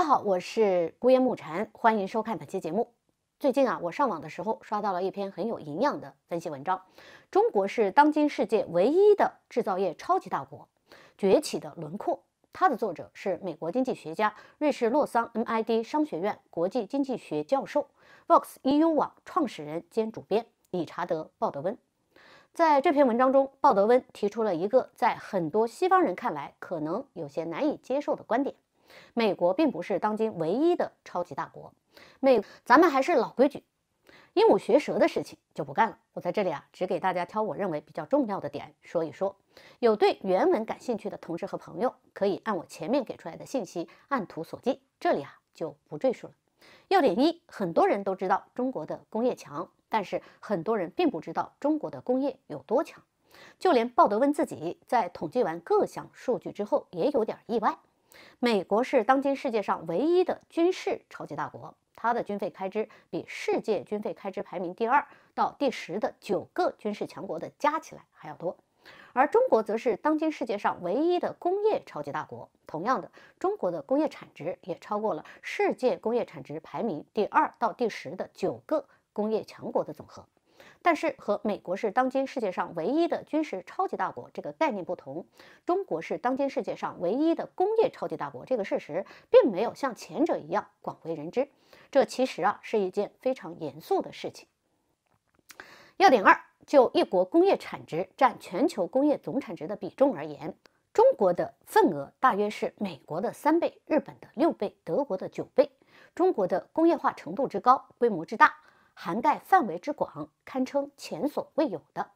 大家好，我是孤烟木蝉，欢迎收看本期节目。最近啊，我上网的时候刷到了一篇很有营养的分析文章。中国是当今世界唯一的制造业超级大国崛起的轮廓。它的作者是美国经济学家、瑞士洛桑 M I D 商学院国际经济学教授、Vox EU 网创始人兼主编理查德·鲍德温。在这篇文章中，鲍德温提出了一个在很多西方人看来可能有些难以接受的观点。美国并不是当今唯一的超级大国，美，咱们还是老规矩，鹦鹉学舌的事情就不干了。我在这里啊，只给大家挑我认为比较重要的点说一说。有对原文感兴趣的同志和朋友，可以按我前面给出来的信息按图索骥，这里啊就不赘述了。要点一，很多人都知道中国的工业强，但是很多人并不知道中国的工业有多强，就连鲍德温自己在统计完各项数据之后也有点意外。美国是当今世界上唯一的军事超级大国，它的军费开支比世界军费开支排名第二到第十的九个军事强国的加起来还要多。而中国则是当今世界上唯一的工业超级大国，同样的，中国的工业产值也超过了世界工业产值排名第二到第十的九个工业强国的总和。但是和美国是当今世界上唯一的军事超级大国这个概念不同，中国是当今世界上唯一的工业超级大国这个事实，并没有像前者一样广为人知。这其实啊是一件非常严肃的事情。要点二，就一国工业产值占全球工业总产值的比重而言，中国的份额大约是美国的三倍、日本的六倍、德国的九倍。中国的工业化程度之高，规模之大。涵盖范围之广，堪称前所未有的。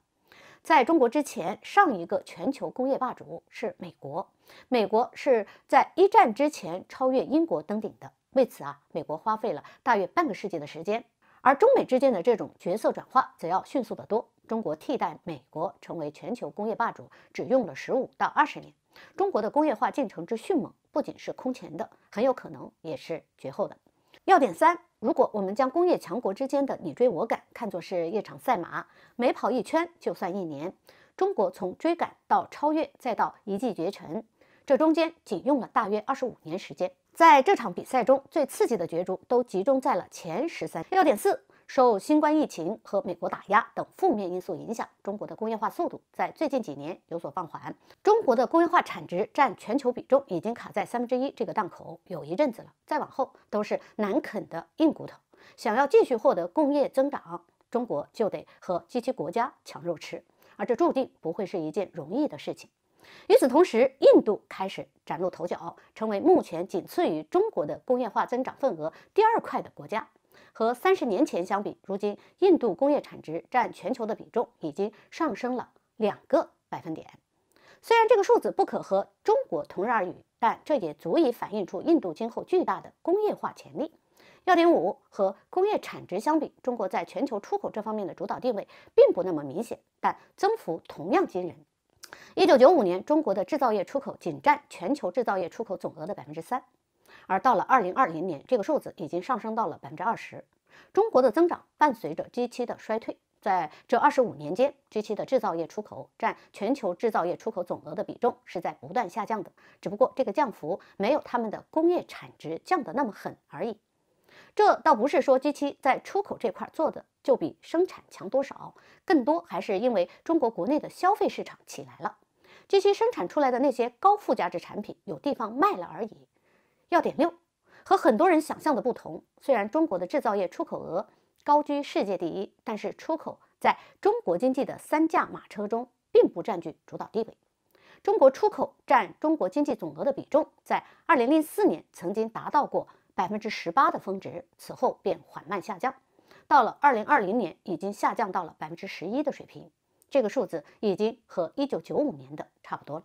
在中国之前，上一个全球工业霸主是美国。美国是在一战之前超越英国登顶的。为此啊，美国花费了大约半个世纪的时间。而中美之间的这种角色转化，则要迅速得多。中国替代美国成为全球工业霸主，只用了十五到二十年。中国的工业化进程之迅猛，不仅是空前的，很有可能也是绝后的。要点三：如果我们将工业强国之间的你追我赶看作是一场赛马，每跑一圈就算一年，中国从追赶到超越再到一骑绝尘，这中间仅用了大约二十五年时间。在这场比赛中最刺激的角逐都集中在了前十三。要点四。受新冠疫情和美国打压等负面因素影响，中国的工业化速度在最近几年有所放缓。中国的工业化产值占全球比重已经卡在三分之一这个档口有一阵子了，再往后都是难啃的硬骨头。想要继续获得工业增长，中国就得和及其国家抢肉吃，而这注定不会是一件容易的事情。与此同时，印度开始崭露头角，成为目前仅次于中国的工业化增长份额第二快的国家。和三十年前相比，如今印度工业产值占全球的比重已经上升了两个百分点。虽然这个数字不可和中国同日而语，但这也足以反映出印度今后巨大的工业化潜力。要点五和工业产值相比，中国在全球出口这方面的主导地位并不那么明显，但增幅同样惊人。一九九五年，中国的制造业出口仅占全球制造业出口总额的百分之三。而到了二零二零年，这个数字已经上升到了百分之二十。中国的增长伴随着 G 七的衰退，在这二十五年间，G 七的制造业出口占全球制造业出口总额的比重是在不断下降的。只不过这个降幅没有他们的工业产值降得那么狠而已。这倒不是说 G 七在出口这块做的就比生产强多少，更多还是因为中国国内的消费市场起来了，G 七生产出来的那些高附加值产品有地方卖了而已。要点六，和很多人想象的不同，虽然中国的制造业出口额高居世界第一，但是出口在中国经济的三驾马车中并不占据主导地位。中国出口占中国经济总额的比重，在二零零四年曾经达到过百分之十八的峰值，此后便缓慢下降，到了二零二零年已经下降到了百分之十一的水平，这个数字已经和一九九五年的差不多了。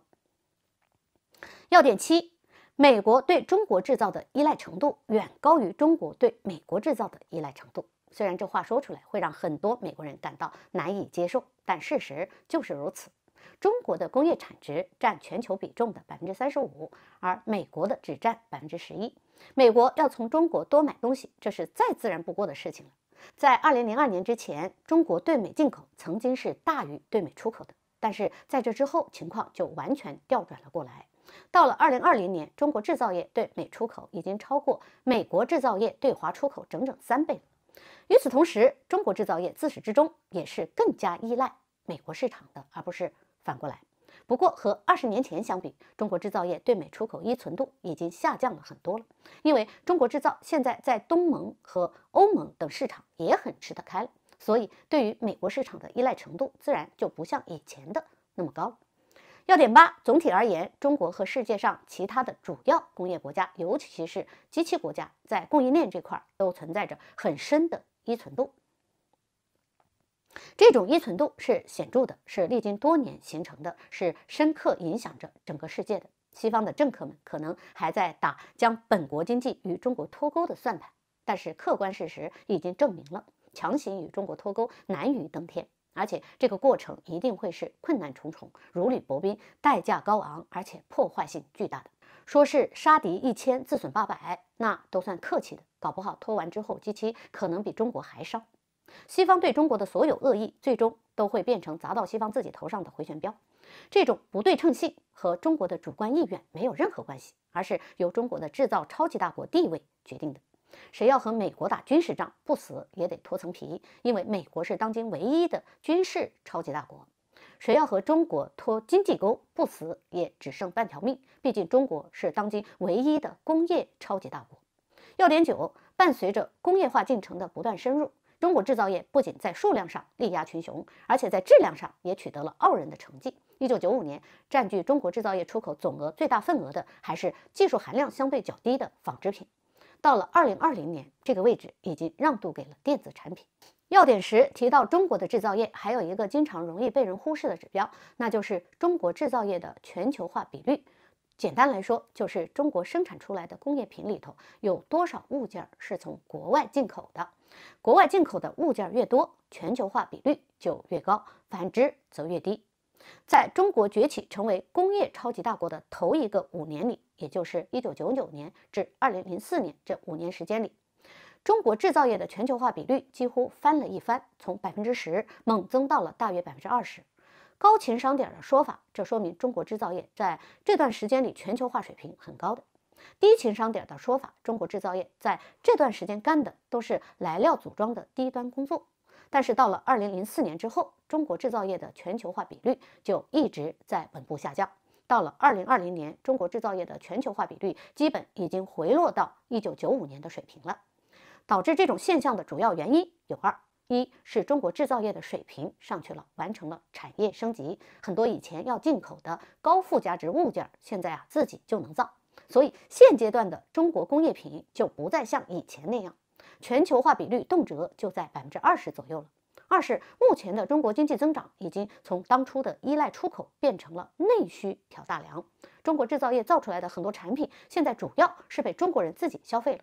要点七。美国对中国制造的依赖程度远高于中国对美国制造的依赖程度。虽然这话说出来会让很多美国人感到难以接受，但事实就是如此。中国的工业产值占全球比重的百分之三十五，而美国的只占百分之十一。美国要从中国多买东西，这是再自然不过的事情了。在二零零二年之前，中国对美进口曾经是大于对美出口的，但是在这之后，情况就完全调转了过来。到了二零二零年，中国制造业对美出口已经超过美国制造业对华出口整整三倍了。与此同时，中国制造业自始至终也是更加依赖美国市场的，而不是反过来。不过，和二十年前相比，中国制造业对美出口依存度已经下降了很多了，因为中国制造现在在东盟和欧盟等市场也很吃得开了，所以对于美国市场的依赖程度自然就不像以前的那么高。要点八，总体而言，中国和世界上其他的主要工业国家，尤其是机器国家，在供应链这块都存在着很深的依存度。这种依存度是显著的，是历经多年形成的，是深刻影响着整个世界的。西方的政客们可能还在打将本国经济与中国脱钩的算盘，但是客观事实已经证明了，强行与中国脱钩难于登天。而且这个过程一定会是困难重重、如履薄冰、代价高昂，而且破坏性巨大的。说是杀敌一千，自损八百，那都算客气的，搞不好拖完之后机器可能比中国还烧。西方对中国的所有恶意，最终都会变成砸到西方自己头上的回旋镖。这种不对称性和中国的主观意愿没有任何关系，而是由中国的制造超级大国地位决定的。谁要和美国打军事仗，不死也得脱层皮，因为美国是当今唯一的军事超级大国。谁要和中国脱经济钩，不死也只剩半条命，毕竟中国是当今唯一的工业超级大国。要点九，伴随着工业化进程的不断深入，中国制造业不仅在数量上力压群雄，而且在质量上也取得了傲人的成绩。一九九五年，占据中国制造业出口总额最大份额的，还是技术含量相对较低的纺织品。到了二零二零年，这个位置已经让渡给了电子产品。要点时提到，中国的制造业还有一个经常容易被人忽视的指标，那就是中国制造业的全球化比率。简单来说，就是中国生产出来的工业品里头有多少物件是从国外进口的。国外进口的物件越多，全球化比率就越高，反之则越低。在中国崛起成为工业超级大国的头一个五年里，也就是1999年至2004年这五年时间里，中国制造业的全球化比率几乎翻了一番，从百分之十猛增到了大约百分之二十。高情商点的说法，这说明中国制造业在这段时间里全球化水平很高的。低情商点的说法，中国制造业在这段时间干的都是来料组装的低端工作。但是到了2004年之后。中国制造业的全球化比率就一直在稳步下降，到了二零二零年，中国制造业的全球化比率基本已经回落到一九九五年的水平了。导致这种现象的主要原因有二：一是中国制造业的水平上去了，完成了产业升级，很多以前要进口的高附加值物件，现在啊自己就能造。所以现阶段的中国工业品就不再像以前那样，全球化比率动辄就在百分之二十左右了。二是目前的中国经济增长已经从当初的依赖出口变成了内需挑大梁。中国制造业造出来的很多产品，现在主要是被中国人自己消费了，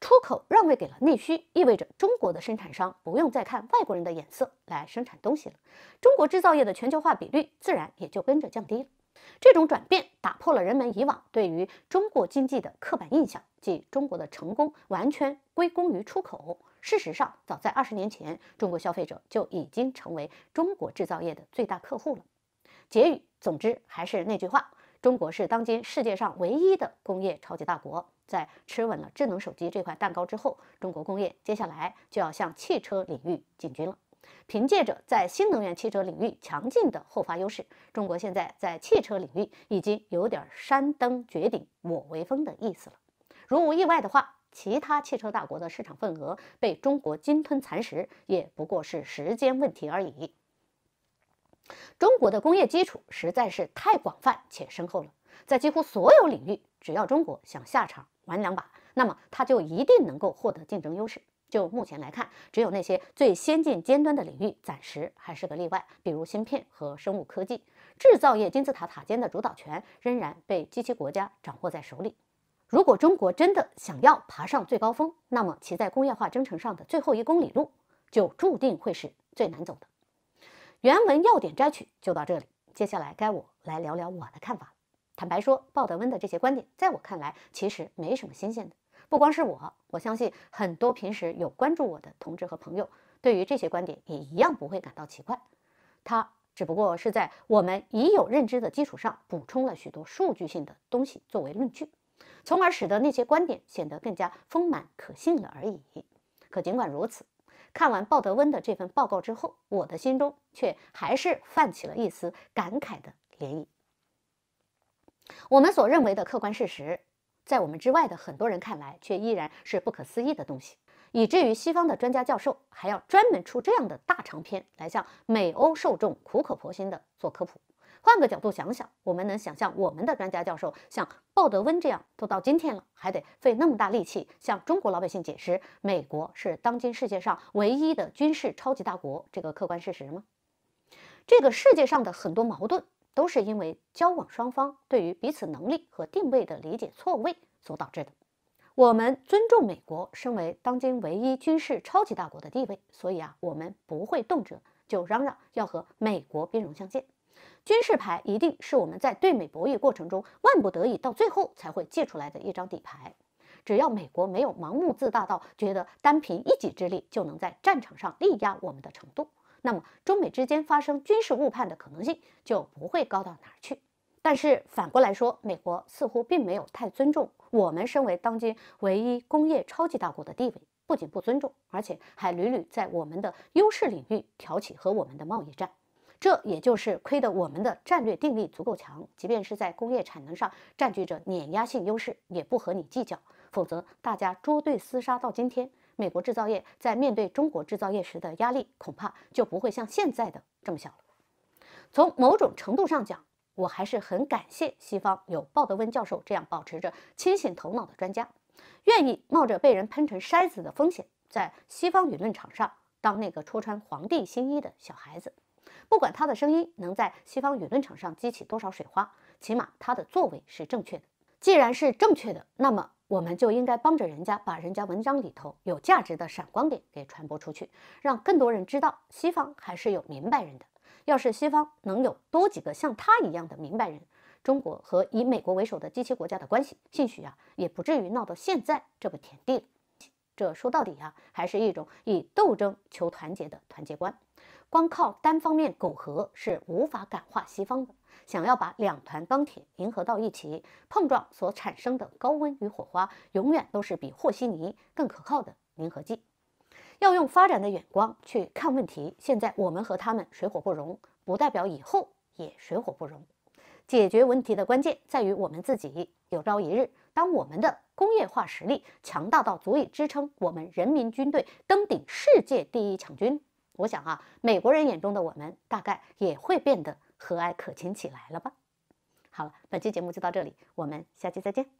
出口让位给了内需，意味着中国的生产商不用再看外国人的眼色来生产东西了。中国制造业的全球化比率自然也就跟着降低了。这种转变打破了人们以往对于中国经济的刻板印象，即中国的成功完全归功于出口。事实上，早在二十年前，中国消费者就已经成为中国制造业的最大客户了。结语：总之，还是那句话，中国是当今世界上唯一的工业超级大国。在吃稳了智能手机这块蛋糕之后，中国工业接下来就要向汽车领域进军了。凭借着在新能源汽车领域强劲的后发优势，中国现在在汽车领域已经有点山登绝顶我为峰的意思了。如无意外的话。其他汽车大国的市场份额被中国鲸吞蚕食，也不过是时间问题而已。中国的工业基础实在是太广泛且深厚了，在几乎所有领域，只要中国想下场玩两把，那么它就一定能够获得竞争优势。就目前来看，只有那些最先进尖端的领域暂时还是个例外，比如芯片和生物科技。制造业金字塔塔尖的主导权仍然被机器国家掌握在手里。如果中国真的想要爬上最高峰，那么其在工业化征程上的最后一公里路，就注定会是最难走的。原文要点摘取就到这里，接下来该我来聊聊我的看法。坦白说，鲍德温的这些观点，在我看来其实没什么新鲜的。不光是我，我相信很多平时有关注我的同志和朋友，对于这些观点也一样不会感到奇怪。他只不过是在我们已有认知的基础上，补充了许多数据性的东西作为论据。从而使得那些观点显得更加丰满可信了而已。可尽管如此，看完鲍德温的这份报告之后，我的心中却还是泛起了一丝感慨的涟漪。我们所认为的客观事实，在我们之外的很多人看来，却依然是不可思议的东西，以至于西方的专家教授还要专门出这样的大长篇来向美欧受众苦口婆心地做科普。换个角度想想，我们能想象我们的专家教授像鲍德温这样都到今天了，还得费那么大力气向中国老百姓解释美国是当今世界上唯一的军事超级大国这个客观事实吗？这个世界上的很多矛盾都是因为交往双方对于彼此能力和定位的理解错位所导致的。我们尊重美国身为当今唯一军事超级大国的地位，所以啊，我们不会动辄就嚷嚷要和美国兵戎相见。军事牌一定是我们在对美博弈过程中万不得已到最后才会借出来的一张底牌。只要美国没有盲目自大到觉得单凭一己之力就能在战场上力压我们的程度，那么中美之间发生军事误判的可能性就不会高到哪儿去。但是反过来说，美国似乎并没有太尊重我们身为当今唯一工业超级大国的地位，不仅不尊重，而且还屡屡在我们的优势领域挑起和我们的贸易战。这也就是亏得我们的战略定力足够强，即便是在工业产能上占据着碾压性优势，也不和你计较。否则，大家捉对厮杀到今天，美国制造业在面对中国制造业时的压力，恐怕就不会像现在的这么小了。从某种程度上讲，我还是很感谢西方有鲍德温教授这样保持着清醒头脑的专家，愿意冒着被人喷成筛子的风险，在西方舆论场上当那个戳穿皇帝新衣的小孩子。不管他的声音能在西方舆论场上激起多少水花，起码他的作为是正确的。既然是正确的，那么我们就应该帮着人家把人家文章里头有价值的闪光点给传播出去，让更多人知道西方还是有明白人的。要是西方能有多几个像他一样的明白人，中国和以美国为首的机器国家的关系，兴许啊也不至于闹到现在这个田地了。这说到底啊，还是一种以斗争求团结的团结观。光靠单方面苟合是无法感化西方的。想要把两团钢铁凝合到一起，碰撞所产生的高温与火花，永远都是比和稀泥更可靠的凝合剂。要用发展的眼光去看问题。现在我们和他们水火不容，不代表以后也水火不容。解决问题的关键在于我们自己。有朝一日，当我们的工业化实力强大到足以支撑我们人民军队登顶世界第一强军。我想啊，美国人眼中的我们大概也会变得和蔼可亲起来了吧？好了，本期节目就到这里，我们下期再见。